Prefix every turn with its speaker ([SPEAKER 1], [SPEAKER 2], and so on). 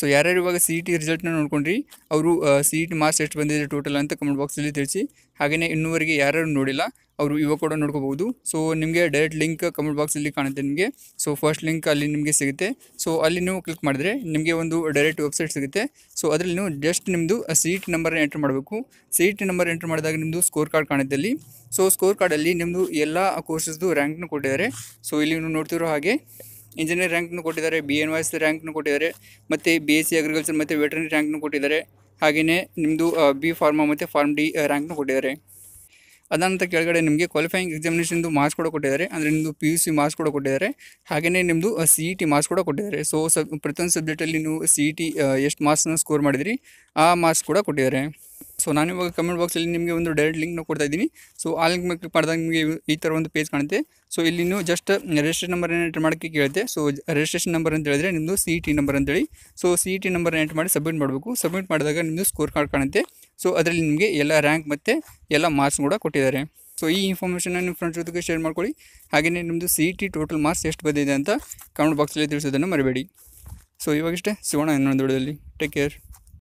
[SPEAKER 1] so ಯಾರ್ಯಾರು ಇವಾಗ C E T ರಿಸಲ್ಟ್ನ ನೋಡ್ಕೊಂಡ್ರಿ ಅವರು C E T e marks ಎಷ್ಟು ಬಂದಿದೆ ಟೋಟಲ್ ಅಂತ ಕಮೆಂಟ್ ಬಾಕ್ಸಲ್ಲಿ ತಿಳಿಸಿ ಹಾಗೆಯೇ ಇನ್ನೂವರೆಗೆ ಯಾರ್ಯಾರು ನೋಡಿಲ್ಲ ಅವರು ಇವಾಗ ಕೂಡ ನೋಡ್ಕೋಬಹುದು ಸೊ ನಿಮಗೆ ಡೈರೆಕ್ಟ್ ಲಿಂಕ್ ಕಮೆಂಟ್ ಬಾಕ್ಸಲ್ಲಿ ಕಾಣುತ್ತೆ ನಿಮಗೆ ಸೊ ಫಸ್ಟ್ ಲಿಂಕ್ ಅಲ್ಲಿ ನಿಮಗೆ ಸಿಗುತ್ತೆ ಸೊ ಅಲ್ಲಿ ನೀವು ಕ್ಲಿಕ್ ಮಾಡಿದ್ರೆ ನಿಮಗೆ ಒಂದು ಡೈರೆಕ್ಟ್ ವೆಬ್ಸೈಟ್ ಸಿಗುತ್ತೆ ಸೊ ಅದರಲ್ಲಿ ನೀವು ಜಸ್ಟ್ ನಿಮ್ಮದು ಸೀಟ್ ನಂಬರ್ ಎಂಟರ್ ಮಾಡಬೇಕು ಟಿ ನಂಬರ್ ಎಂಟರ್ ಮಾಡಿದಾಗ ನಿಮ್ಮದು ಸ್ಕೋರ್ ಕಾರ್ಡ್ ಕಾಣುತ್ತೆ ಅಲ್ಲಿ ಸೊ ಸ್ಕೋರ್ ಕಾರ್ಡಲ್ಲಿ ನಿಮ್ಮದು ಎಲ್ಲ ಕೋರ್ಸಸ್ದು ರ್ಯಾಂಕ್ನ ಕೊಟ್ಟಿದ್ದಾರೆ ಸೊ ಇಲ್ಲಿ ನೀವು ನೋಡ್ತಿರೋ ಹಾಗೆ ಇಂಜಿನಿಯರ್ ರ್ಯಾಂಕ್ನು ಕೊಟ್ಟಿದ್ದಾರೆ ಬಿ ಎನ್ ವೈಸ್ ರ್ಯಾಂಕ್ನು ಕೊಟ್ಟಿದ್ದಾರೆ ಮತ್ತು ಬಿ ಎಸ್ ಸಿ ಅಗ್ರಿಕಲ್ಚರ್ ಮತ್ತು ವೆಟ್ರನರಿ ರ್ಯಾಂಕ್ನು ಕೊಟ್ಟಿದ್ದಾರೆ ಹಾಗೆಯೇ ನಿಮ್ಮದು ಬಿ ಫಾರ್ಮ ಮತ್ತು ಫಾರ್ಮ್ ಡಿ ರ್ಯಾಂಕ್ನು ಕೊಟ್ಟಿದ್ದಾರೆ ಅದಾನಂತರ ಕೆಳಗಡೆ ನಿಮಗೆ ಕ್ವಾಲಿಫೈಯಿಂಗ್ ಎಕ್ಸಾಮಿನೇಷನ್ದು ಮಾರ್ಕ್ಸ್ ಕೂಡ ಕೊಟ್ಟಿದ್ದಾರೆ ಅಂದರೆ ನಿಮ್ಮದು ಪಿ ಯು ಸಿ ಮಾರ್ಕ್ಸ್ ಕೂಡ ಕೊಟ್ಟಿದ್ದಾರೆ ಹಾಗೆಯೇ ನಿಮ್ಮದು C E T e marks ಕೂಡ ಕೊಟ್ಟಿದ್ದಾರೆ ಸೊ ಸಬ್ ಪ್ರತಿಯೊಂದು ಸಬ್ಜೆಕ್ಟಲ್ಲಿ ನೀವು ಸಿ ಇ ಟಿ ಎಷ್ಟು ಮಾರ್ಕ್ಸನ್ನು ಸ್ಕೋರ್ ಮಾಡಿದಿರಿ ಆ ಮಾರ್ಕ್ಸ್ ಕೂಡ ಕೊಟ್ಟಿದ್ದಾರೆ ಸೊ ನಾನು ಇವಾಗ ಕಮೆಂಟ್ ಬಾಕ್ಸಲ್ಲಿ ನಿಮಗೆ ಒಂದು ಡೈರೆಕ್ಟ್ ಲಿಂಕ್ನ ಕೊಡ್ತಾ ಇದ್ದೀನಿ ಸೊ ಆ ಲಿಂಕ್ ಮೇಲೆ ಕ್ಲಿಕ್ ಮಾಡಿದಾಗ ನಿಮಗೆ ಈ ಥರ ಒಂದು ಪೇಜ್ ಕಾಣುತ್ತೆ ಸೊ ಇಲ್ಲಿ ನೀವು ಜಸ್ಟ್ ರಿಜಿಸ್ಟ್ರೇಷನ್ ನಂಬರ್ ಎಂಟರ್ ಮಾಡೋಕ್ಕೆ ಕೇಳುತ್ತೆ ಸೊ ರಿಜಿಸ್ಟ್ರೇಷನ್ ನಂಬರ್ ಅಂತ ಹೇಳಿದ್ರೆ ನಿಮ್ಮದು ಸಿ ಟಿ ನಂಬರ್ ಅಂತೇಳಿ so C T number enter ಮಾಡಿ ಸಬ್ಮಿಟ್ ಮಾಡಬೇಕು ಸಬ್ಮಿಟ್ ಮಾಡಿದಾಗ ನಿಮ್ಮದು ಸ್ಕೋರ್ ಕಾರ್ಡ್ ಕಾಣುತ್ತೆ ಸೊ ಅದರಲ್ಲಿ ನಿಮಗೆ ಎಲ್ಲ ರ್ಯಾಂಕ್ ಮತ್ತು ಎಲ್ಲ ಮಾರ್ಕ್ಸ್ ಕೂಡ ಕೊಟ್ಟಿದ್ದಾರೆ ಸೊ ಈ ಇನ್ಫಾರ್ಮೇಷನ್ನ ನಿಮ್ಮ ಫ್ರೆಂಡ್ಸ್ ಜೊತೆಗೆ ಶೇರ್ ಮಾಡ್ಕೊಳ್ಳಿ ಹಾಗೆಯೇ ನಿಮ್ಮದು ಸಿ ಟಿ ಟೋಟಲ್ ಮಾರ್ಕ್ಸ್ ಎಷ್ಟು ಬಂದಿದೆ ಅಂತ ಕಮೆಂಟ್ ಬಾಕ್ಸಲ್ಲಿ ತಿಳಿಸೋದನ್ನು ಮರಿಬೇಡಿ ಸೊ ಇವಾಗಷ್ಟೇ ಸಿಗೋಣ ಇನ್ನೊಂದು ದೊಡ್ಡದಲ್ಲಿ ಟೇಕ್ ಕೇರ್